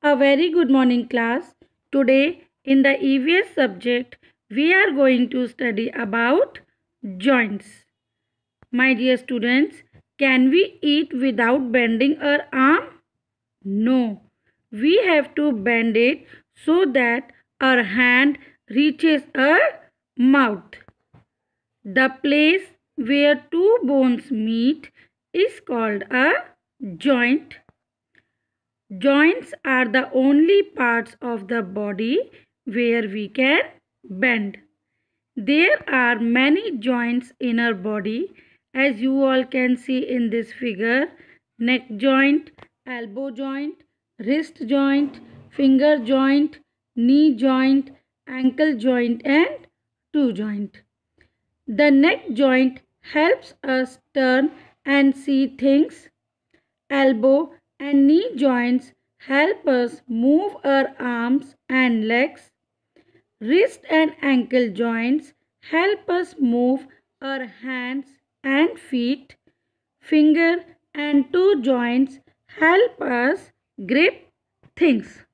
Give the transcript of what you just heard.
A very good morning class. Today in the EVS subject we are going to study about joints. My dear students, can we eat without bending our arm? No. We have to bend it so that our hand reaches our mouth. The place where two bones meet is called a joint Joints are the only parts of the body where we can bend. There are many joints in our body as you all can see in this figure. Neck joint, elbow joint, wrist joint, finger joint, knee joint, ankle joint and toe joint. The neck joint helps us turn and see things. Elbow and knee joints help us move our arms and legs. Wrist and ankle joints help us move our hands and feet. Finger and toe joints help us grip things.